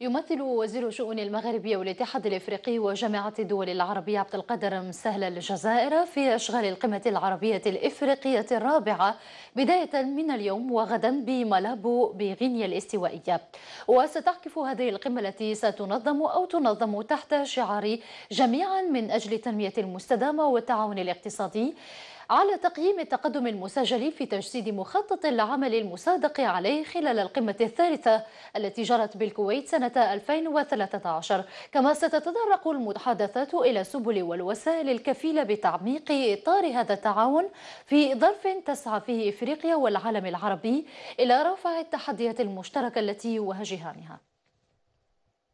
يمثل وزير شؤون المغربيه والاتحاد الافريقي وجامعة الدول العربية عبد القادر مسهل الجزائر في اشغال القمة العربية الافريقية الرابعة بداية من اليوم وغدا بملابو بغينيا الاستوائية وستعكف هذه القمة التي ستنظم او تنظم تحت شعار جميعا من اجل التنمية المستدامة والتعاون الاقتصادي على تقييم التقدم المسجل في تجسيد مخطط العمل المصادق عليه خلال القمة الثالثة التي جرت بالكويت سنة 2013 كما ستتطرق المحادثات إلى سبل والوسائل الكفيلة بتعميق إطار هذا التعاون في ظرف تسعى فيه إفريقيا والعالم العربي إلى رفع التحديات المشتركة التي يواجهانها